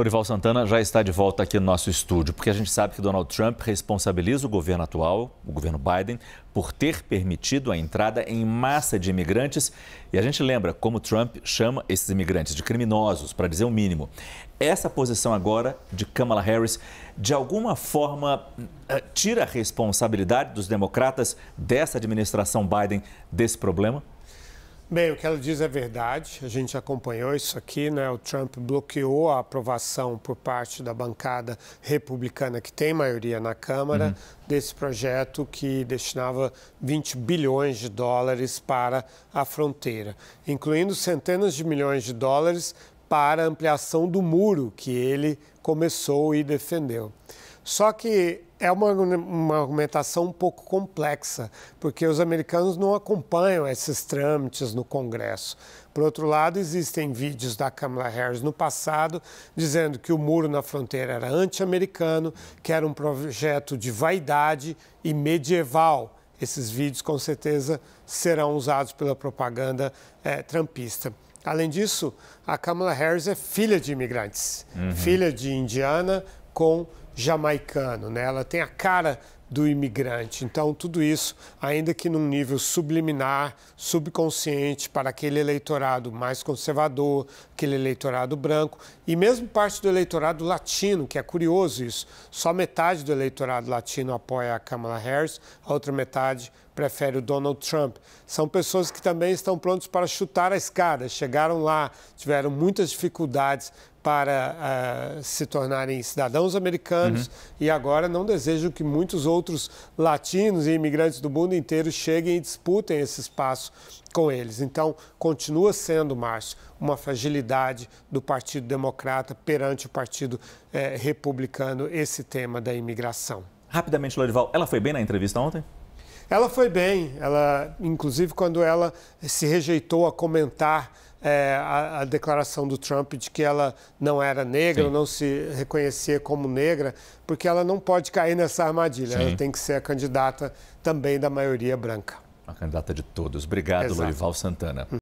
Lorival Santana já está de volta aqui no nosso estúdio, porque a gente sabe que Donald Trump responsabiliza o governo atual, o governo Biden, por ter permitido a entrada em massa de imigrantes. E a gente lembra como Trump chama esses imigrantes de criminosos, para dizer o mínimo. Essa posição agora de Kamala Harris, de alguma forma, eh, tira a responsabilidade dos democratas dessa administração Biden desse problema? Bem, o que ela diz é verdade. A gente acompanhou isso aqui, né? O Trump bloqueou a aprovação por parte da bancada republicana que tem maioria na Câmara uhum. desse projeto que destinava 20 bilhões de dólares para a fronteira, incluindo centenas de milhões de dólares para a ampliação do muro que ele começou e defendeu. Só que é uma, uma argumentação um pouco complexa, porque os americanos não acompanham esses trâmites no Congresso. Por outro lado, existem vídeos da Kamala Harris no passado dizendo que o muro na fronteira era anti-americano, que era um projeto de vaidade e medieval. Esses vídeos, com certeza, serão usados pela propaganda é, trampista. Além disso, a Kamala Harris é filha de imigrantes, uhum. filha de indiana com jamaicano, né? Ela tem a cara do imigrante. Então, tudo isso, ainda que num nível subliminar, subconsciente, para aquele eleitorado mais conservador, aquele eleitorado branco, e mesmo parte do eleitorado latino, que é curioso isso. Só metade do eleitorado latino apoia a Kamala Harris, a outra metade prefere o Donald Trump. São pessoas que também estão prontos para chutar a escada. Chegaram lá, tiveram muitas dificuldades para uh, se tornarem cidadãos americanos anos uhum. e agora não desejo que muitos outros latinos e imigrantes do mundo inteiro cheguem e disputem esse espaço com eles. Então, continua sendo, Márcio, uma fragilidade do Partido Democrata perante o Partido eh, Republicano esse tema da imigração. Rapidamente, Lorival, ela foi bem na entrevista ontem? Ela foi bem, ela, inclusive quando ela se rejeitou a comentar é, a, a, declaração do Trump de que ela não era negra, Sim. não se reconhecia como negra, porque ela não pode cair nessa armadilha. Sim. Ela tem que ser a candidata também da maioria branca. A candidata de todos. Obrigado, Exato. Lorival Santana. Hum.